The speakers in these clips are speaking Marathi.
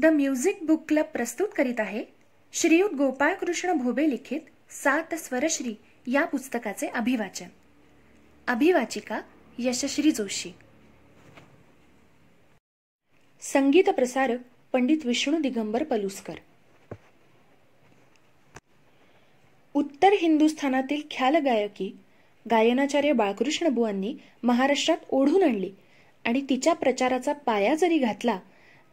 द म्युझिक बुक क्लब प्रस्तुत करीत आहे श्रीयुत गोपाळकृष्ण भोबे लिखित सात स्वरश्री या पुस्तकाचे अभिवाचन अभिवाचिका यशश्री जोशी संगीत प्रसारक पंडित विष्णू दिगंबर पलुसकर उत्तर हिंदुस्थानातील ख्याल गायकी गायनाचार्य बाळकृष्ण बुवांनी महाराष्ट्रात ओढून आणली आणि तिच्या प्रचाराचा पाया जरी घातला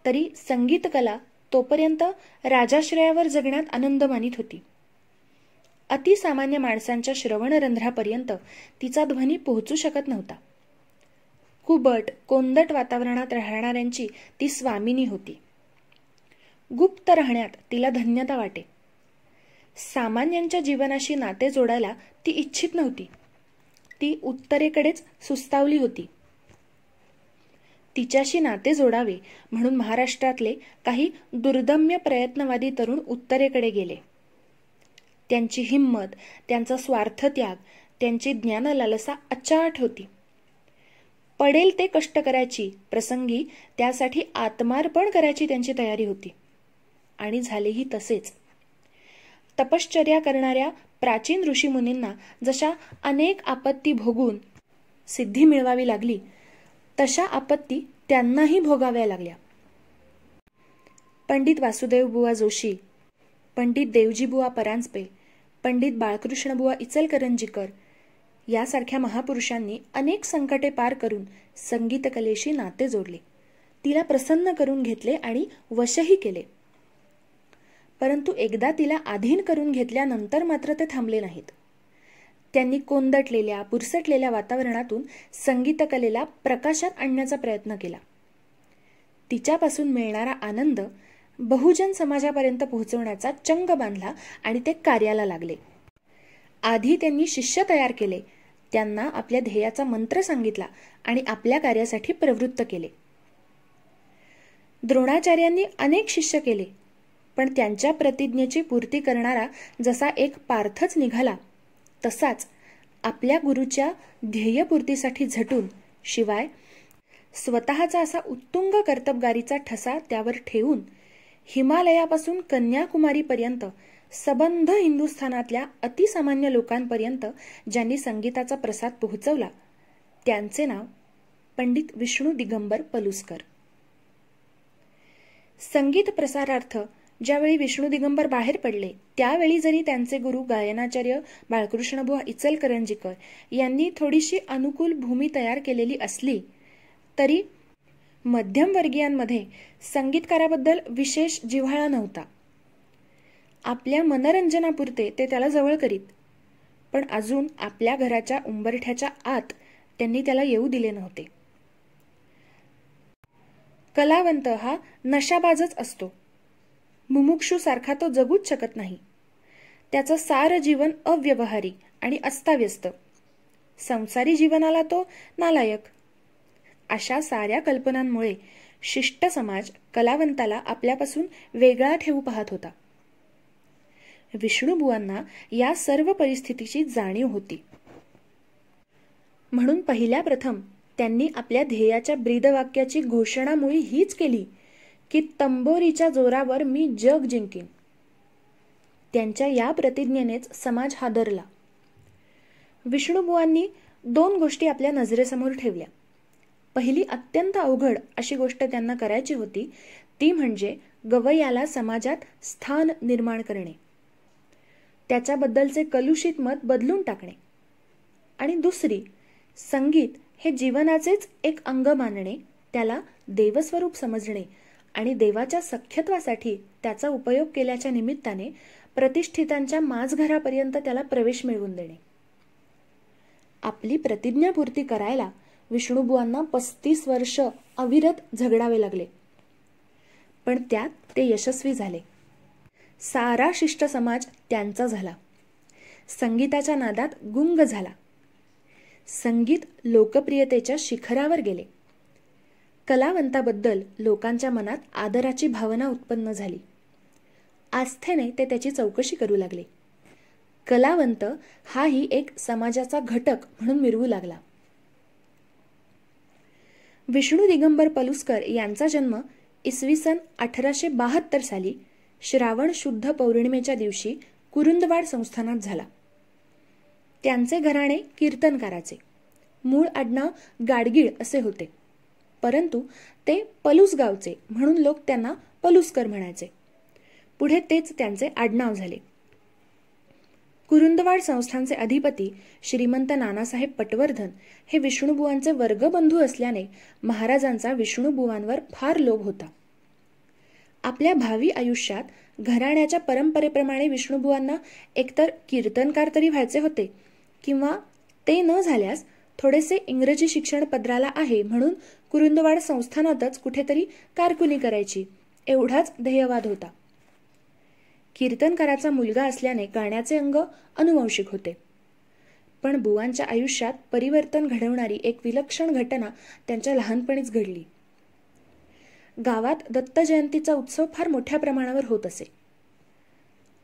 तरी संगीतकला तोपर्यंत राजाश्रयावर जगण्यात आनंद मानित होती अतिसामान्य माणसांच्या श्रवणरंध्रापर्यंत तिचा ध्वनी पोहोचू शकत नव्हता कुबट कोंदट वातावरणात राहणाऱ्यांची ती स्वामिनी होती गुप्त राहण्यात तिला धन्यता वाटे सामान्यांच्या जीवनाशी नाते जोडायला ती इच्छित नव्हती ती उत्तरेकडेच सुस्तावली होती तिच्याशी नाते जोडावे म्हणून महाराष्ट्रातले काही दुर्दम्य प्रयत्नवादी तरुण उत्तरेकडे गेले त्यांची हिंमत त्यांचा स्वार्थ त्याग त्यांची ज्ञानलालसा अचाट होती पडेल ते कष्ट करायची प्रसंगी त्यासाठी आत्मार्पण करायची त्यांची तयारी होती आणि झालेही तसेच तपश्चर्या करणाऱ्या प्राचीन ऋषीमुनींना जशा अनेक आपत्ती भोगून सिद्धी मिळवावी लागली तशा आपत्ती त्यांनाही भोगाव्या लागल्या पंडित वासुदेव बुवा जोशी पंडित देवजी बुवा परांजपे पंडित बाळकृष्ण बुवा इचलकरंजीकर यासारख्या महापुरुषांनी अनेक संकटे पार करून संगीतकलेशी नाते जोडले तिला प्रसन्न करून घेतले आणि वशही केले परंतु एकदा तिला आधीन करून घेतल्यानंतर मात्र ते थांबले नाहीत त्यांनी कोंदटलेल्या पुरसटलेल्या वातावरणातून संगीतकलेला प्रकाशात आणण्याचा प्रयत्न केला तिच्यापासून मिळणारा आनंद बहुजन समाजापर्यंत पोहोचवण्याचा चंग बांधला आणि ते कार्याला लागले आधी त्यांनी शिष्य तयार केले त्यांना आपल्या ध्येयाचा मंत्र सांगितला आणि आपल्या कार्यासाठी प्रवृत्त केले द्रोणाचार्यांनी अनेक शिष्य केले पण त्यांच्या प्रतिज्ञेची पूर्ती करणारा जसा एक पार्थच निघाला तसाच आपल्या गुरुच्या ध्येयपूर्तीसाठी झटून शिवाय स्वतःचा असा उत्तुंग कर्तबगारीचा ठसा त्यावर ठेवून हिमालयापासून कन्याकुमारीपर्यंत सबंध हिंदुस्थानातल्या अतिसामान्य लोकांपर्यंत ज्यांनी संगीताचा प्रसाद पोहोचवला त्यांचे नाव पंडित विष्णू दिगंबर पलुसकर संगीत प्रसारार्थ ज्यावेळी विष्णू दिगंबर बाहेर पडले त्यावेळी जरी त्यांचे गुरु गायनाचार्य बाळकृष्णबुवा इचलकरंजीकर यांनी थोडीशी अनुकूल भूमी तयार केलेली असली तरी मध्यमवर्गीयांमध्ये संगीतकाराबद्दल विशेष जिव्हाळा नव्हता आपल्या मनोरंजनापुरते ते त्याला जवळ करीत पण अजून आपल्या घराच्या उंबरठ्याच्या आत त्यांनी त्याला येऊ दिले नव्हते कलावंत हा नशाबाजच असतो मुमुक्षूसारखा तो जगूच शकत नाही त्याचं सारं जीवन अव्यवहारिक आणि अस्ताव्यस्त संसारी जीवनाला तो नालायक अशा साऱ्या कल्पनांमुळे शिष्ट समाज कलावंताला आपल्यापासून वेगळा ठेवू पाहत होता विष्णुबुवांना या सर्व परिस्थितीची जाणीव होती म्हणून पहिल्या प्रथम त्यांनी आपल्या ध्येयाच्या ब्रीदवाक्याची घोषणामुळे हीच केली की तंबोरीच्या जोरावर मी जग जिंकेन त्यांच्या या प्रतिज्ञेनेच समाज हादरला विष्णुबुवांनी दोन गोष्टी आपल्या नजरेसमोर ठेवल्या पहिली अत्यंत अवघड अशी गोष्ट त्यांना करायची होती ती म्हणजे गवयाला समाजात स्थान निर्माण करणे त्याच्याबद्दलचे कलुषित मत बदलून टाकणे आणि दुसरी संगीत हे जीवनाचेच एक अंग मानणे त्याला देवस्वरूप समजणे आणि देवाच्या सख्यत्वासाठी त्याचा उपयोग केल्याच्या निमित्ताने प्रतिष्ठितांच्या माझघरापर्यंत त्याला प्रवेश मिळवून देणे आपली प्रतिज्ञापूर्ती करायला विष्णुबुवांना पस्तीस वर्ष अविरत झगडावे लागले पण त्यात ते यशस्वी झाले सारा शिष्ट समाज त्यांचा झाला संगीताच्या नादात गुंग झाला संगीत लोकप्रियतेच्या शिखरावर गेले कलावंताबद्दल लोकांच्या मनात आदराची भावना उत्पन्न झाली आस्थेने ते त्याची चौकशी करू लागले कलावंत हाही एक समाजाचा घटक म्हणून मिरवू लागला विष्णू दिगंबर पलुस्कर यांचा जन्म इसवी सन अठराशे बहात्तर साली श्रावण शुद्ध पौर्णिमेच्या दिवशी कुरुंदवाड संस्थानात झाला त्यांचे घराणे कीर्तनकाराचे मूळ आडनाव गाडगीळ असे होते परंतु ते पलूस गावचे म्हणून लोक त्यांना पलुसकर म्हणायचे पुढे तेच त्यांचे आडनाव झाले कुरुंदवाड संस्थांचे अधिपती श्रीमंत नानासाहेब पटवर्धन हे विष्णुबुवांचे वर्गबंधू असल्याने महाराजांचा विष्णुबुवांवर फार लोभ होता आपल्या भावी आयुष्यात घराण्याच्या परंपरेप्रमाणे विष्णुबुवांना एकतर कीर्तनकार तरी व्हायचे होते किंवा ते न झाल्यास थोडेसे इंग्रजी शिक्षण पदराला आहे म्हणून कुरुंदवाड संस्थानातच कुठेतरी कारकुनी करायची एवढाच ध्येयवाद होता कीर्तनकाराचा मुलगा असल्याने गाण्याचे अंग अनुवंशिक होते पण बुवांच्या आयुष्यात परिवर्तन घडवणारी एक विलक्षण घटना त्यांच्या लहानपणीच घडली गावात दत्त जयंतीचा उत्सव फार मोठ्या प्रमाणावर होत असे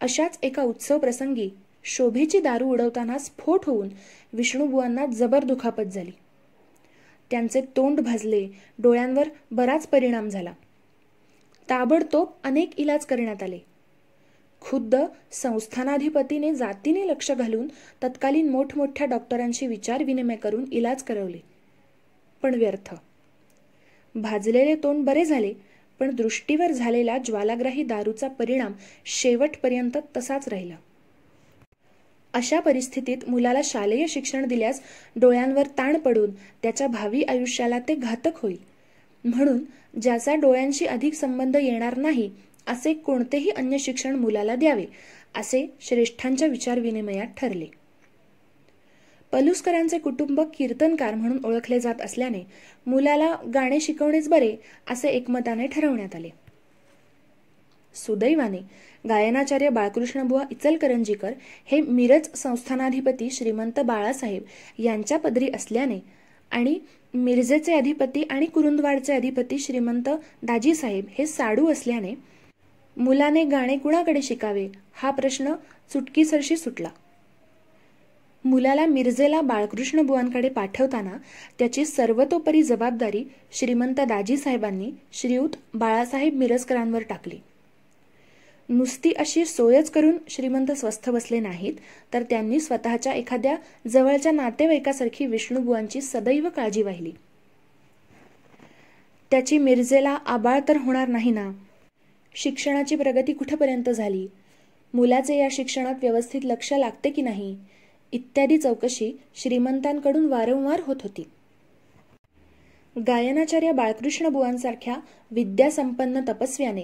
अशाच एका उत्सव प्रसंगी शोभेची दारू उडवताना स्फोट होऊन विष्णुबुवांना जबर दुखापत झाली त्यांचे तोंड भाजले डोळ्यांवर बराच परिणाम झाला ताबडतोब अनेक इलाज करण्यात आले खुद्द संस्थानाधिपतीने जातीने लक्ष घालून तत्कालीन मोठमोठ्या डॉक्टरांशी विचार विनिमय करून इलाज करवले पण व्यर्थ भाजलेले तोंड बरे झाले पण दृष्टीवर झालेला ज्वालाग्राही दारूचा परिणाम शेवटपर्यंत तसाच राहिला अशा परिस्थितीत मुलाला शालेय शिक्षण दिल्यास डोळ्यांवर ताण पडून त्याच्या भावी आयुष्याला ते घातक होईल म्हणून ज्याचा डोळ्यांशी अधिक संबंध येणार नाही असे कोणतेही अन्य शिक्षण मुलाला द्यावे असे श्रेष्ठांच्या विचारविनिमयात ठरले पलुस्करांचे कुटुंब कीर्तनकार म्हणून ओळखले जात असल्याने मुलाला गाणे शिकवणेच बरे असे एकमताने ठरवण्यात आले सुदैवाने गायनाचार्य बाळकृष्णबुवा इचलकरंजीकर हे मिरज संस्थानाधिपती श्रीमंत बाळासाहेब यांच्या पदरी असल्याने आणि मिरजेचे अधिपती आणि कुरुंदवाडचे अधिपती श्रीमंत दाजीसाहेब हे साडू असल्याने मुलाने गाणे कुणाकडे शिकावे हा प्रश्न चुटकीसरशी सुटला मुलाला मिरजेला बाळकृष्णबुवांकडे पाठवताना त्याची सर्वतोपरी जबाबदारी श्रीमंत दाजीसाहेबांनी श्रीयुत बाळासाहेब मिरजकरांवर टाकली नुसती अशी सोयच करून श्रीमंत स्वस्थ बसले नाहीत तर त्यांनी स्वतःच्या एखाद्या जवळच्या नातेवाईकासारखी विष्णुबुवांची सदैव काळजी वाहिली त्याची मिरजेला आबाळ तर होणार नाही ना शिक्षणाची प्रगती कुठपर्यंत झाली मुलाचे या शिक्षणात व्यवस्थित लक्ष लागते की नाही इत्यादी चौकशी श्रीमंतांकडून वारंवार होत होती गायनाचार्य बाळकृष्ण बुवांसारख्या विद्यासंपन्न तपस्व्याने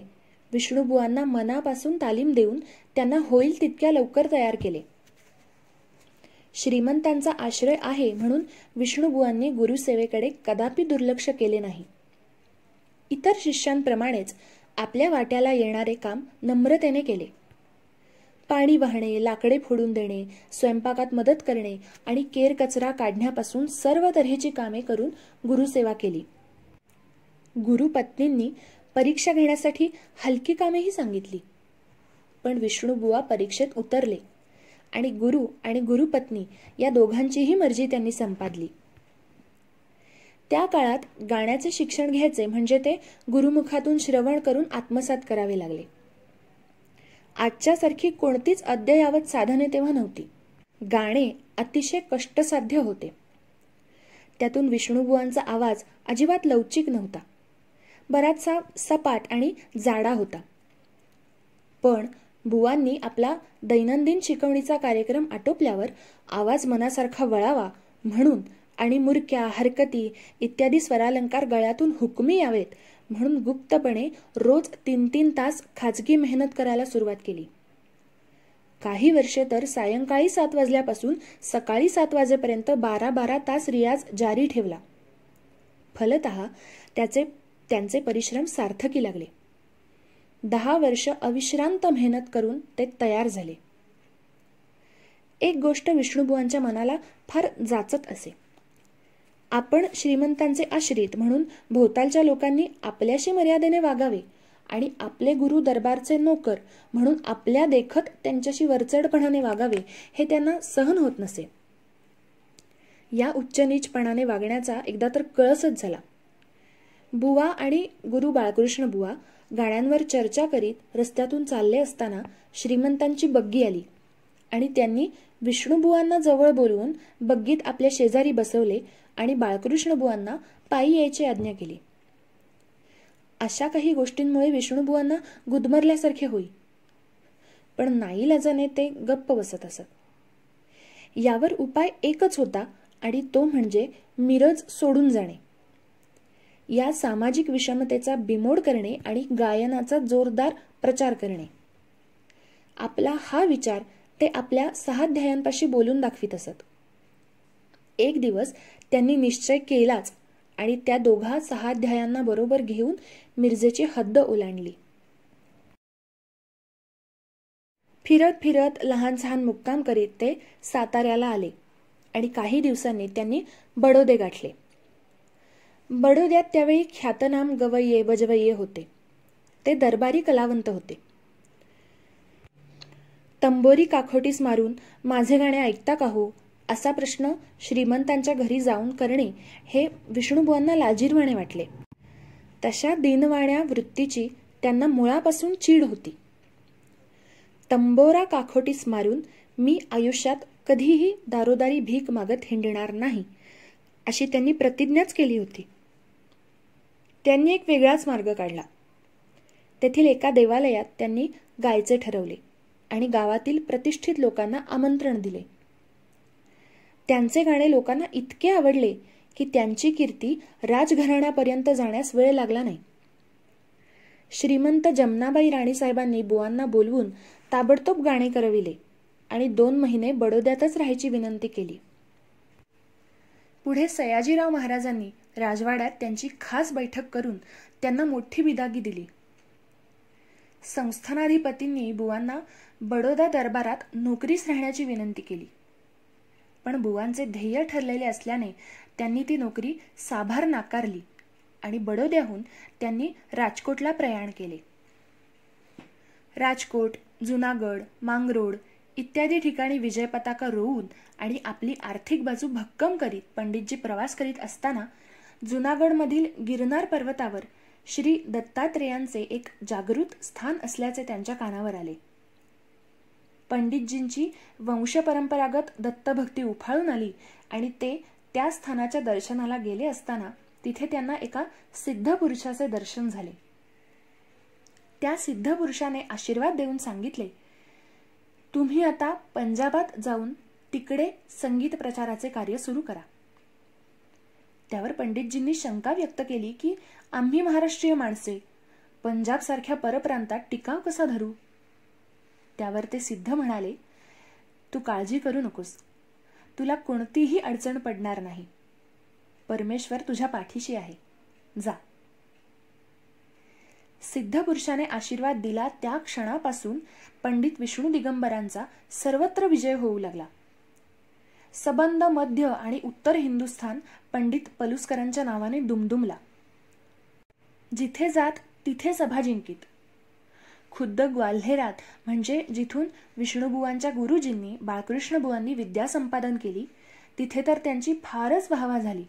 विष्णुबुवांना मनापासून तालीम देऊन त्यांना होईल तितक्या लवकर तयार केले श्रीमंतांचा आश्रय आहे म्हणून विष्णुबुवांनी गुरुसेवेकडे कदापि दुर्लक्ष केले नाही इतर शिष्यांप्रमाणेच आपल्या वाट्याला येणारे काम नम्रतेने केले पाणी वाहणे लाकडे फोडून देणे स्वयंपाकात मदत करणे आणि केर कचरा काढण्यापासून सर्व तऱ्हेची कामे करून गुरुसेवा केली गुरुपत्नींनी परीक्षा घेण्यासाठी हलकी कामेही सांगितली पण विष्णुबुवा परीक्षेत उतरले आणि गुरु आणि गुरुपत्नी या दोघांचीही मर्जी त्यांनी संपादली त्या काळात गाण्याचे शिक्षण घ्यायचे म्हणजे ते गुरुमुखातून श्रवण करून आत्मसात करावे लागले आजच्यासारखी कोणतीच अद्ययावत साधने तेव्हा नव्हती गाणे अतिशय कष्टसाध्य होते त्यातून विष्णुबुवांचा आवाज अजिबात लवचिक नव्हता बराचसा सपाट आणि जाडा होता पण बुवांनी आपला दैनंदिन शिकवणीचा कार्यक्रम आटोपल्यावर आवाज मनासारखा वळावा म्हणून आणि मुरक्या हरकती इत्यादी स्वरालंकार गळ्यातून हुकमी यावेत म्हणून गुप्तपणे रोज तीन तीन तास खाजगी मेहनत करायला सुरुवात केली काही वर्षे तर सायंकाळी सात वाजल्यापासून सकाळी सात वाजेपर्यंत बारा बारा तास रियाज जारी ठेवला फलत त्याचे त्यांचे परिश्रम सार्थकी लागले दहा वर्ष अविश्रांत मेहनत करून ते तयार झाले एक गोष्ट विष्णुबुवांच्या मनाला फार जाचत असे आपण श्रीमंतांचे आश्रित म्हणून भोवतालच्या लोकांनी आपल्याशी मर्यादेने वागावे आणि आपले गुरु दरबारचे नोकर म्हणून आपल्या देखत त्यांच्याशी वरचढपणाने वागावे हे त्यांना सहन होत नसे या उच्च नीचपणाने वागण्याचा एकदा तर कळसच झाला बुवा आणि गुरु बाळकृष्ण बुवा गाण्यांवर चर्चा करीत रस्त्यातून चालले असताना श्रीमंतांची बग्गी आली आणि त्यांनी विष्णुबुवांना जवळ बोलवून बग्गीत आपल्या शेजारी बसवले आणि बाळकृष्णबुवांना पायी यायची आज्ञा केली अशा काही गोष्टींमुळे विष्णुबुवांना गुदमरल्यासारखे होई पण नाईलाजाने ते गप्प बसत असत यावर उपाय एकच होता आणि तो म्हणजे मिरज सोडून जाणे या सामाजिक विषमतेचा बिमोड करणे आणि गायनाचा जोरदार प्रचार करणे आपला हा विचार ते आपल्या सहाध्यायांपाशी बोलून दाखवित असत एक दिवस त्यांनी निश्चय केलाच आणि त्या दोघा सहाध्यायांना बरोबर घेऊन मिरजेची हद्द ओलांडली फिरत फिरत लहान सहान मुक्काम करीत ते साताऱ्याला आले आणि काही दिवसांनी त्यांनी बडोदे गाठले बडोद्यात त्यावेळी ख्यातनाम गवय्ये बजवय्ये होते ते दरबारी कलावंत होते तंबोरी काखोटीस मारून माझे गाणे ऐकता का हो असा प्रश्न श्रीमंतांच्या घरी जाऊन करणे हे विष्णुबुवांना लाजीरवाणे वाटले तशा दिनवाण्या वृत्तीची त्यांना मुळापासून चीड होती तंबोरा काखोटीस मारून मी आयुष्यात कधीही दारोदारी भीक मागत हिंडणार नाही अशी त्यांनी प्रतिज्ञाच केली होती त्यांनी एक वेगळाच मार्ग काढला तेथील एका देवालयात त्यांनी गायचे ठरवले आणि गावातील प्रतिष्ठित लोकांना आमंत्रण दिले त्यांचे गाणे लोकांना इतके आवडले की त्यांची कीर्ती राजघराण्यापर्यंत जाण्यास वेळ लागला नाही श्रीमंत जमनाबाई राणीसाहेबांनी बुवांना बोलवून ताबडतोब गाणे करविले आणि दोन महिने बडोद्यातच राहायची विनंती केली पुढे सयाजीराव महाराजांनी राजवाड्यात त्यांची खास बैठक करून त्यांना मोठी बिदागी दिली संस्थानाधिपतींनी बुवांना बडोदा दरबारात नोकरीस राहण्याची विनंती केली पण बुवांचे ध्येय ठरलेले असल्याने त्यांनी ती नोकरी साभार नाकारली आणि बडोद्याहून त्यांनी राजकोटला प्रयाण केले राजकोट जुनागड मांगरोड इत्यादी ठिकाणी विजय पताका रोवून आणि आपली आर्थिक बाजू भक्कम करीत पंडितजी प्रवास करीत असताना जुनागडमधील गिरनार पर्वतावर श्री दत्तात्रेयांचे एक जागृत स्थान असल्याचे त्यांच्या कानावर आले पंडितजींची वंशपरंपरागत दत्तभक्ती उफाळून आली आणि ते त्या स्थानाच्या दर्शनाला गेले असताना तिथे त्यांना एका सिद्ध पुरुषाचे दर्शन झाले त्या सिद्ध पुरुषाने आशीर्वाद देऊन सांगितले तुम्ही आता पंजाबात जाऊन तिकडे संगीत प्रचाराचे कार्य सुरू करा त्यावर पंडितजींनी शंका व्यक्त केली की आम्ही महाराष्ट्रीय माणसे पंजाबसारख्या परप्रांतात टिकाव कसा धरू त्यावर ते सिद्ध म्हणाले तू काळजी करू नकोस तुला कोणतीही अडचण पडणार नाही परमेश्वर तुझ्या पाठीशी आहे जा सिद्ध पुरुषाने आशीर्वाद दिला त्या क्षणापासून पंडित विष्णू दिगंबरांचा सर्वत्र विजय होऊ लागला सबंध मध्य आणि उत्तर हिंदुस्थान पंडित पलुसकरांच्या नावाने दुमदुमला जिथे जात तिथे सभा जिंकित खुद्द ग्वाल्हेरात म्हणजे जिथून विष्णुबुवांच्या गुरुजींनी बाळकृष्णबुवांनी विद्या संपादन केली तिथे तर त्यांची फारच वाहवा झाली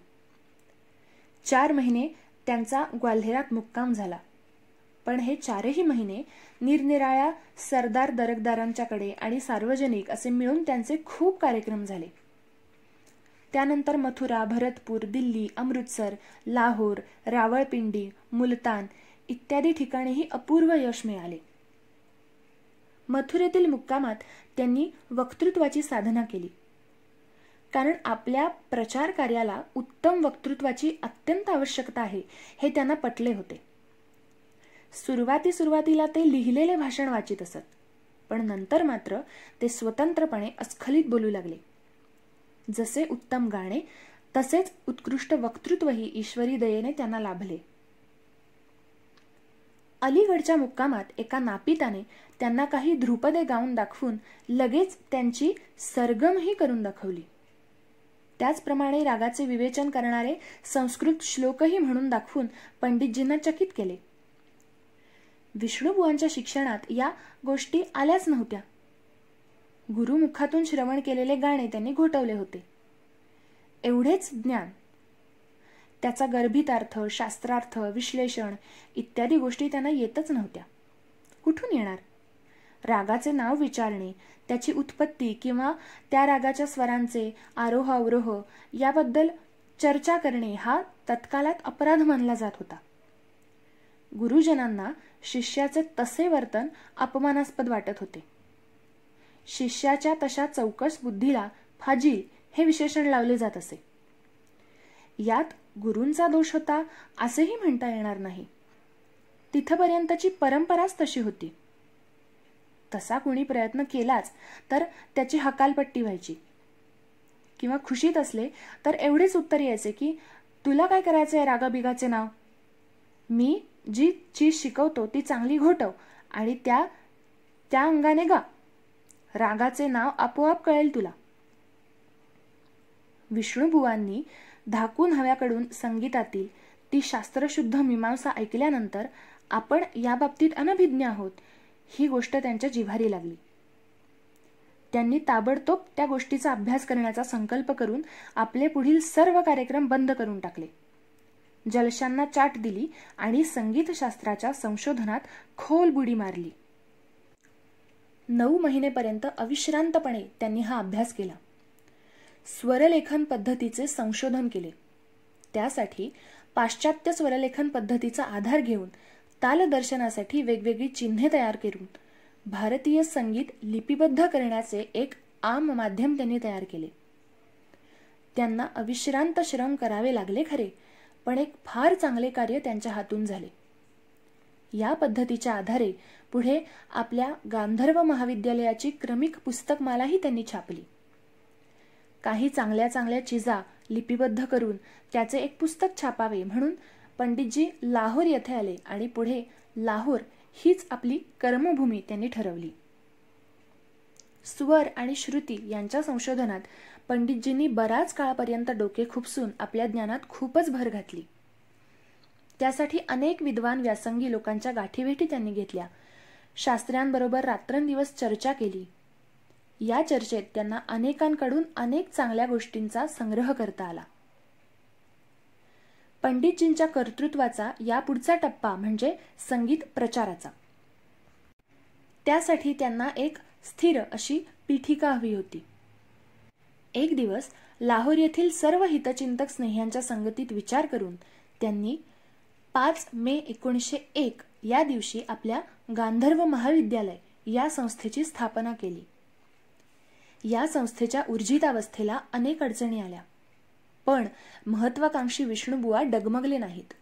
चार महिने त्यांचा ग्वाल्हेरात मुक्काम झाला पण हे चारही महिने निरनिराळ्या सरदार दरकदारांच्याकडे आणि सार्वजनिक असे मिळून त्यांचे खूप कार्यक्रम झाले त्यानंतर मथुरा भरतपूर दिल्ली अमृतसर लाहोर रावळपिंडी मुलतान इत्यादी ठिकाणीही अपूर्व यश मिळाले मथुरेतील मुक्कामात त्यांनी वक्तृत्वाची साधना केली कारण आपल्या प्रचार कार्याला उत्तम वक्तृत्वाची अत्यंत आवश्यकता आहे हे त्यांना पटले होते सुरुवाती सुरुवातीला ते लिहिलेले भाषण वाचित असत पण नंतर मात्र ते स्वतंत्रपणे अस्खलित बोलू लागले जसे उत्तम गाणे तसेच उत्कृष्ट वक्तृत्वही ईश्वरी दयेने त्यांना लाभले अलीगडच्या मुक्कामात एका नापिताने त्यांना काही ध्रुपदे गाऊन दाखवून लगेच त्यांची सरगमही करून दाखवली त्याचप्रमाणे रागाचे विवेचन करणारे संस्कृत श्लोकही म्हणून दाखवून पंडितजींना चकित केले विष्णुबुवांच्या शिक्षणात या गोष्टी आल्याच नव्हत्या गुरुमुखातून श्रवण केलेले गाणे त्यांनी घोटवले होते एवढेच ज्ञान त्याचा गर्भितार्थ शास्त्रार्थ विश्लेषण इत्यादी गोष्टी त्यांना येतच नव्हत्या कुठून येणार रागाचे नाव विचारणे त्याची उत्पत्ती किंवा त्या रागाच्या स्वरांचे आरोह अवरोह याबद्दल चर्चा करणे हा तत्कालात अपराध मानला जात होता गुरुजनांना शिष्याचे तसे वर्तन अपमानास्पद वाटत होते शिष्याच्या तशा चौकस बुद्धीला फाजी हे विशेषण लावले जात असे यात गुरूंचा दोष होता असेही म्हणता येणार नाही तिथपर्यंतची परंपराच तशी होती तसा कुणी प्रयत्न केलाच तर त्याची हकालपट्टी व्हायची किंवा खुशीत असले तर एवढेच उत्तर यायचे की तुला काय करायचं आहे रागाबिगाचे नाव मी जी चीज शिकवतो ती चांगली घोटव आणि त्या त्या अंगाने गा रागाचे नाव आपोआप कळेल तुला विष्णुबुवांनी धाकून हव्याकडून संगीतातील ती शास्त्रशुद्ध मीमांसा ऐकल्यानंतर आपण याबाबतीत अनभिज्ञ आहोत ही गोष्ट त्यांच्या जिव्हारी लागली त्यांनी ताबडतोब त्या गोष्टीचा अभ्यास करण्याचा संकल्प करून आपले पुढील सर्व कार्यक्रम बंद करून टाकले जलशांना चाट दिली आणि संगीतशास्त्राच्या संशोधनात खोल बुडी मारली नऊ महिनेपर्यंत अविश्रांतपणे त्यांनी हा अभ्यास केला स्वरलेखन पद्धतीचे संशोधन केले त्यासाठी पाश्चात्य स्वरलेखन पद्धतीचा आधार घेऊन तालदर्शनासाठी वेगवेगळी चिन्हे तयार करून भारतीय संगीत लिपिबद्ध करण्याचे एक आम माध्यम त्यांनी तयार केले त्यांना अविश्रांत श्रम करावे लागले खरे पण एक फार चांगले कार्य त्यांच्या हातून झाले या पद्धतीच्या आधारे पुढे आपल्या गांधर्व महाविद्यालयाची क्रमिक पुस्तकमालाही त्यांनी छापली काही चांगल्या चांगल्या चिजा लिपिबद्ध करून त्याचे एक पुस्तक छापावे म्हणून पंडितजी लाहोर येथे आले आणि पुढे लाहोर हीच आपली कर्मभूमी त्यांनी ठरवली स्वर आणि श्रुती यांच्या संशोधनात पंडितजींनी बराच काळापर्यंत डोके खुपसून आपल्या ज्ञानात खूपच भर घातली त्यासाठी अनेक विद्वान व्यासंगी लोकांच्या गाठीभेटी त्यांनी घेतल्या शास्त्र्यांबरोबर रात्रंदिवस चर्चा केली या चर्चेत त्यांना अनेकांकडून अनेक चांगल्या गोष्टींचा संग्रह करता आला पंडितजींच्या कर्तृत्वाचा यापुढचा टप्पा म्हणजे संगीत प्रचाराचा त्यासाठी त्यांना एक स्थिर अशी पीठिका हवी होती एक दिवस लाहोर येथील सर्व हितचिंतक स्नेह्यांच्या संगतीत विचार करून त्यांनी पाच मे एकोणीसशे एक या दिवशी आपल्या गांधर्व महाविद्यालय या संस्थेची स्थापना केली या संस्थेच्या ऊर्जितावस्थेला अनेक अडचणी आल्या पण महत्वाकांक्षी विष्णुबुवा डगमगले नाहीत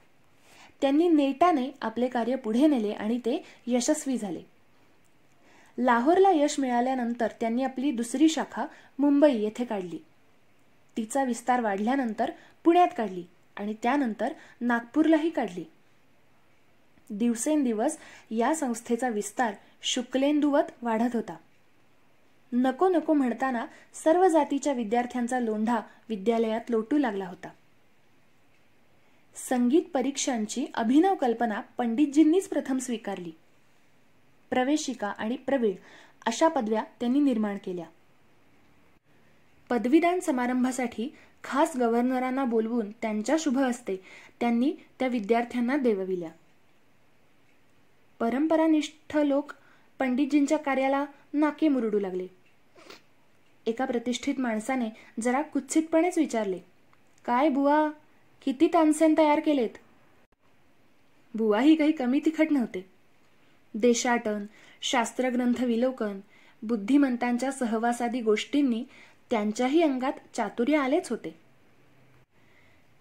त्यांनी नेटाने आपले कार्य पुढे नेले आणि ते यशस्वी झाले लाहोरला यश मिळाल्यानंतर त्यांनी आपली दुसरी शाखा मुंबई येथे काढली तिचा विस्तार वाढल्यानंतर पुण्यात काढली आणि त्यानंतर नागपूरलाही काढली दिवसेंदिवस या संस्थेचा विस्तार शुक्लेंदुवत वाढत होता नको नको म्हणताना सर्व जातीच्या विद्यार्थ्यांचा लोंढा विद्यालयात लोटू लागला होता संगीत परीक्षांची अभिनव कल्पना पंडितजींनीच प्रथम स्वीकारली प्रवेशिका आणि प्रवीण अशा पदव्या त्यांनी निर्माण केल्या पदवीदान समारंभासाठी खास गव्हर्नरांना बोलवून त्यांच्या शुभ असते त्यांनी त्या विद्यार्थ्यांना देवविल्या परंपरानिष्ठ लोक पंडितजींच्या कार्याला नाके मुरडू लागले एका प्रतिष्ठित माणसाने जरा कुत्सितपणेच विचारले काय बुवा किती तानसेन तयार केलेत बुवाही काही कमी तिखट नव्हते देशाटन शास्त्रग्रंथ विलोकन बुद्धिमंतांच्या सहवासादी गोष्टींनी त्यांच्याही अंगात चातुर्य आलेच होते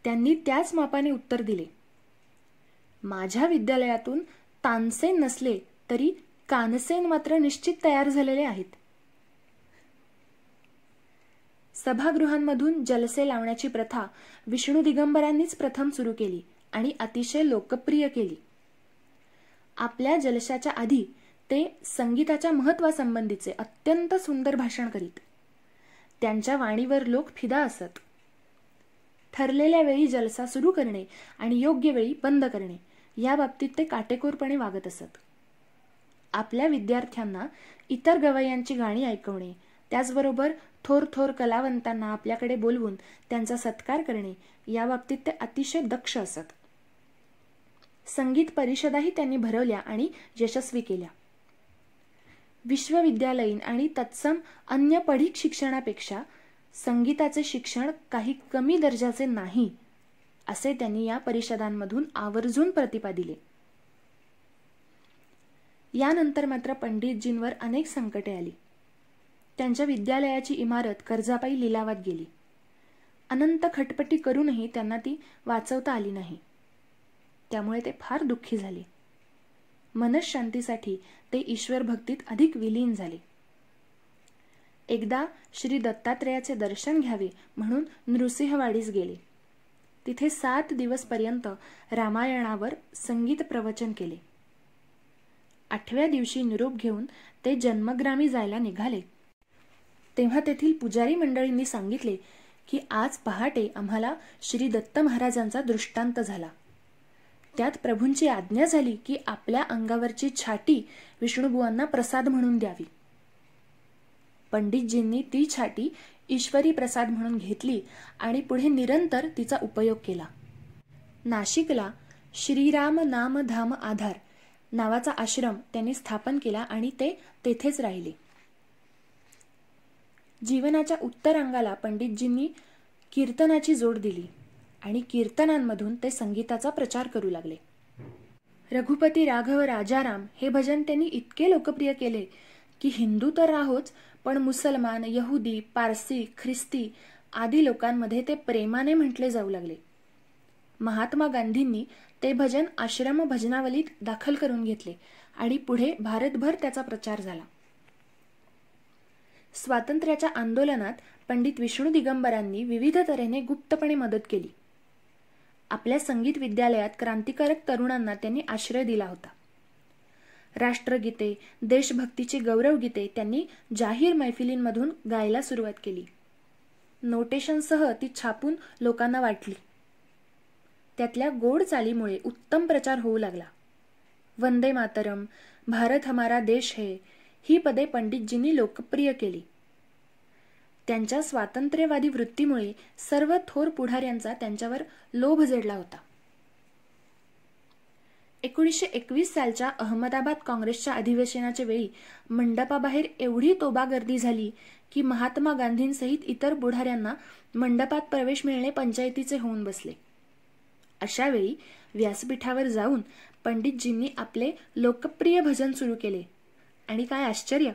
त्यांनी त्याच मापाने उत्तर दिले माझ्या विद्यालयातून तानसेन नसले तरी कानसेन मात्र निश्चित तयार झालेले आहेत सभागृहांमधून जलसे लावण्याची प्रथा विष्णू दिगंबरांनीच प्रथम सुरू केली आणि अतिशय लोकप्रिय केली आपल्या जलशाच्या आधी ते संगीताच्या महत्वासंबंधीचे अत्यंत सुंदर भाषण करीत त्यांच्या वाणीवर लोक फिदा असत ठरलेल्या वेळी जलसा सुरू करणे आणि योग्य वेळी बंद करणे या बाबतीत ते काटेकोरपणे वागत असत आपल्या विद्यार्थ्यांना इतर गवयांची गाणी ऐकवणे त्याचबरोबर थोर थोर कलावंतांना आपल्याकडे बोलवून त्यांचा सत्कार करणे या बाबतीत ते अतिशय दक्ष असत संगीत परिषदाही त्यांनी भरवल्या आणि यशस्वी केल्या विश्वविद्यालयीन आणि तत्सम अन्य पढीक शिक्षणापेक्षा संगीताचे शिक्षण काही कमी दर्जाचे नाही असे त्यांनी या परिषदांमधून आवर्जून प्रतिपा दिले यानंतर मात्र पंडितजींवर अनेक संकटे आली त्यांच्या विद्यालयाची इमारत कर्जापायी लिलावात गेली अनंत खटपटी करूनही त्यांना ती वाचवता आली नाही त्यामुळे ते फार दुःखी झाले मनशांतीसाठी ते ईश्वर भक्तीत अधिक विलीन झाले एकदा श्री दत्तात्रयाचे दर्शन घ्यावे म्हणून नृसिंहवाडीस गेले तिथे सात दिवसपर्यंत रामायणावर संगीत प्रवचन केले आठव्या दिवशी निरोप घेऊन ते जन्मग्रामी जायला निघाले तेव्हा तेथील पुजारी मंडळींनी सांगितले की आज पहाटे आम्हाला श्री दत्त महाराजांचा दृष्टांत झाला त्यात प्रभूंची आज्ञा झाली की आपल्या अंगावरची छाटी विष्णुबुवांना प्रसाद म्हणून द्यावी पंडितजींनी ती छाटी ईश्वरी प्रसाद म्हणून घेतली आणि पुढे निरंतर तिचा उपयोग केला नाशिकला श्रीराम नाम धाम आधार नावाचा आश्रम त्यांनी स्थापन केला आणि ते तेथेच राहिले जीवनाच्या उत्तरांगाला पंडितजींनी कीर्तनाची जोड दिली आणि कीर्तनांमधून ते संगीताचा प्रचार करू लागले रघुपती राघव राजाराम हे भजन त्यांनी इतके लोकप्रिय केले की हिंदू तर राहोच पण मुसलमान यहुदी पारसी ख्रिस्ती आदी लोकांमध्ये ते प्रेमाने म्हटले जाऊ लागले महात्मा गांधींनी ते भजन आश्रम भजनावलीत दाखल करून घेतले आणि पुढे भारतभर त्याचा प्रचार झाला स्वातंत्र्याच्या आंदोलनात पंडित विष्णू दिगंबरांनी विविध तऱ्हेने गुप्तपणे मदत केली आपल्या संगीत विद्यालयात क्रांतिकारक तरुणांना त्यांनी आश्रय दिला होता राष्ट्रगीते देशभक्तीची गौरवगीते त्यांनी जाहीर मैफिलींमधून गायला सुरुवात केली नोटेशनसह ती छापून लोकांना वाटली त्यातल्या गोड चालीमुळे उत्तम प्रचार होऊ लागला वंदे मातरम भारत हमारा देश हे ही पदे पंडितजींनी लोकप्रिय केली त्यांच्या स्वातंत्र्यवादी वृत्तीमुळे सर्व थोर पुढाऱ्यांचा त्यांच्यावर लोभ जडला होता एकोणीसशे एकवीस सालच्या अहमदाबाद काँग्रेसच्या अधिवेशनाच्या वेळी मंडपाबाहेर एवढी तोबा गर्दी झाली की महात्मा गांधींसहित इतर बुढाऱ्यांना मंडपात प्रवेश मिळणे पंचायतीचे होऊन बसले अशा वेळी व्यासपीठावर जाऊन पंडितजींनी आपले लोकप्रिय भजन सुरू केले आणि काय आश्चर्य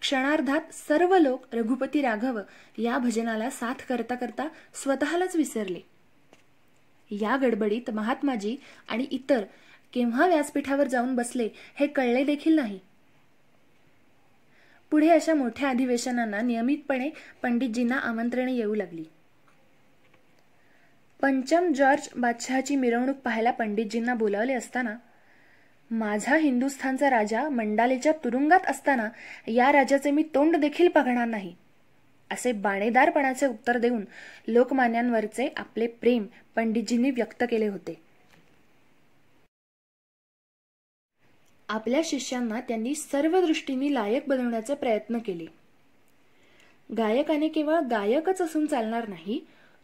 क्षणार्धात सर्व लोक रघुपती राघव या भजनाला साथ करता करता स्वतःलाच विसरले या गडबडीत महात्माजी आणि इतर केव्हा व्यासपीठावर जाऊन बसले हे कळले देखील नाही पुढे अशा मोठ्या अधिवेशनांना नियमितपणे पंडितजींना आमंत्रणे येऊ लागली पंचम जॉर्ज बादशहाची मिरवणूक पाहायला पंडितजींना बोलावले असताना माझा हिंदुस्थानचा राजा मंडालेच्या तुरुंगात असताना या राजाचे मी तोंड देखील बघणार नाही असे बाणेदारपणाचे उत्तर देऊन लोकमान्यांवरचे आपले प्रेम पंडितजींनी व्यक्त केले होते आपल्या शिष्यांना त्यांनी सर्व दृष्टीने लायक बनवण्याचे प्रयत्न केले गायकाने केवळ गायकच असून चालणार नाही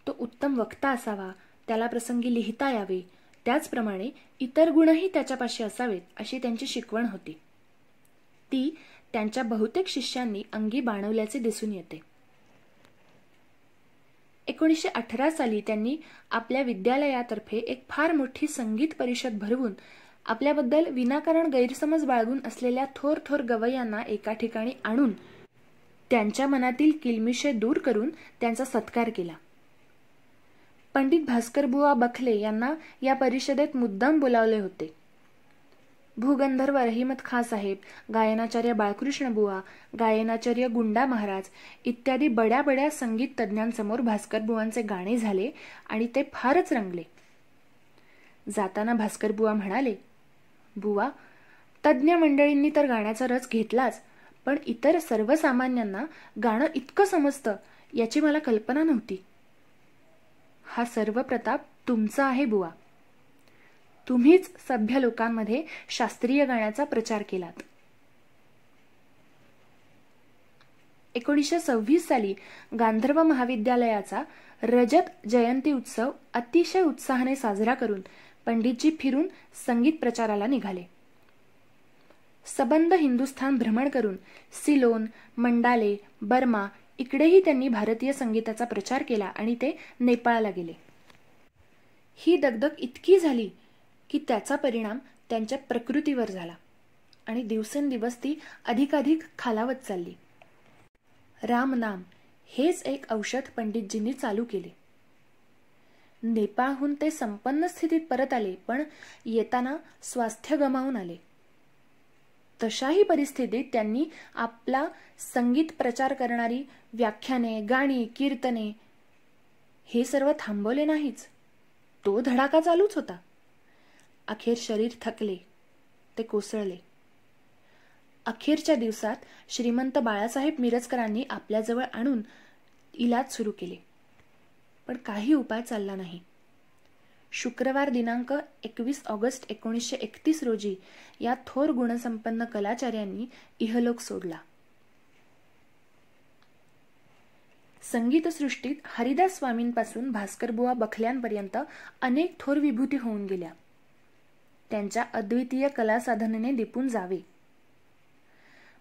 तो उत्तम वक्ता असावा त्याला प्रसंगी लिहिता यावे त्याचप्रमाणे इतर गुणही त्याच्यापाशी असावेत अशी त्यांची शिकवण होती ती त्यांच्या बहुतेक शिष्यांनी अंगी बाणवल्याचे दिसून येते एकोणीसशे अठरा साली त्यांनी आपल्या विद्यालयातर्फे एक फार मोठी संगीत परिषद भरवून आपल्याबद्दल विनाकारण गैरसमज बाळगून असलेल्या थोर थोर गवयांना एका ठिकाणी आणून त्यांच्या मनातील किलमिशे दूर करून त्यांचा सत्कार केला पंडित भास्करबुवा बखले यांना या परिषदेत मुद्दाम बोलावले होते भूगंधर्व रहिमत खा साहेब गायनाचार्य बाळकृष्ण बुवा गायनाचार्य गुंडा महाराज इत्यादी बड्या बड्या संगीत तज्ज्ञांसमोर भास्कर बुवांचे गाणे झाले आणि ते फारच रंगले जाताना भास्कर बुवा म्हणाले बुवा तज्ज्ञ मंडळींनी तर गाण्याचा रस घेतलाच पण इतर सर्वसामान्यांना गाणं इतकं समजतं याची मला कल्पना नव्हती हा सर्व प्रताप तुमचा आहे बुवा तुम्हीच सभ्य लोकांमध्ये शास्त्रीय गाण्याचा प्रचार केलात एकोणीसशे सव्वीस साली गांधर्व महाविद्यालयाचा रजत जयंती उत्सव अतिशय उत्साहाने साजरा करून पंडितजी फिरून संगीत प्रचाराला निघाले सबंद हिंदुस्थान भ्रमण करून सिलोन मंडाले बर्मा इकडेही त्यांनी भारतीय संगीताचा प्रचार केला आणि ते नेपाळला गेले ही दगदग इतकी झाली की त्याचा परिणाम त्यांच्या प्रकृतीवर झाला आणि दिवसेंदिवस ती अधिकाधिक खालावत चालली रामनाम हेच एक औषध पंडितजींनी चालू केले नेपाळहून ते संपन्न स्थितीत परत आले पण येताना स्वास्थ्य गमावून आले तशाही परिस्थितीत त्यांनी आपला संगीत प्रचार करणारी व्याख्याने गाणी कीर्तने हे सर्व थांबवले नाहीच तो धडाका चालूच होता अखेर शरीर थकले ते कोसळले अखेरच्या दिवसात श्रीमंत बाळासाहेब मिरजकरांनी आपल्याजवळ आणून इलाज सुरू केले पण काही उपाय चालला नाही शुक्रवार दिनांक एकवीस ऑगस्ट एकोणीसशे एकतीस रोजी या थोर गुणसंपन्न कलाचार्यांनी इहलोक सोडला संगीतसृष्टीत हरिदास स्वामींपासून भास्करबुवा बखल्यांपर्यंत अनेक थोर विभूती होऊन गेल्या त्यांच्या अद्वितीय साधनेने दिपून जावे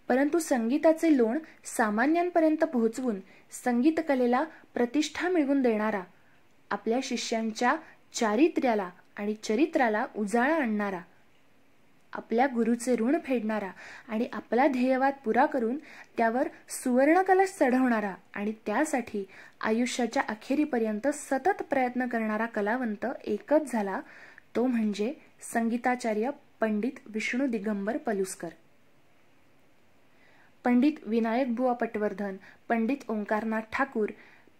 परंतु संगीताचे लोण सामान्यांपर्यंत पोहोचवून संगीतकलेला प्रतिष्ठा मिळवून देणारा आपल्या शिष्यांच्या चारित्र्याला आणि चरित्राला उजाळा आणणारा आपल्या गुरुचे ऋण फेडणारा आणि आपला ध्येयवाद पुरा करून त्यावर सुवर्णकलश चढवणारा आणि त्यासाठी आयुष्याच्या अखेरीपर्यंत सतत प्रयत्न करणारा कलावंत एकच झाला तो म्हणजे संगीताचार्य पंडित विष्णू दिगंबर पलुसकर पंडित विनायक बुवा पटवर्धन पंडित ओंकारनाथ ठाकूर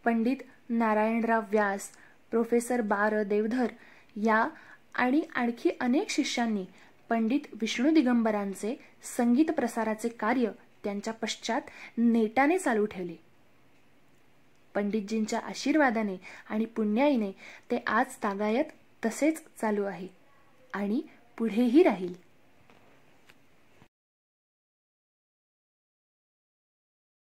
पंडित नारायणराव व्यास प्रोफेसर बार देवधर या आणि आणखी अनेक शिष्यांनी पंडित विष्णू दिगंबरांचे संगीत प्रसाराचे कार्य त्यांच्या पश्चात नेटाने चालू ठेवले पंडितजींच्या आशीर्वादाने आणि पुण्याईने ते आज तागायत तसेच चालू आहे आणि पुढेही राहील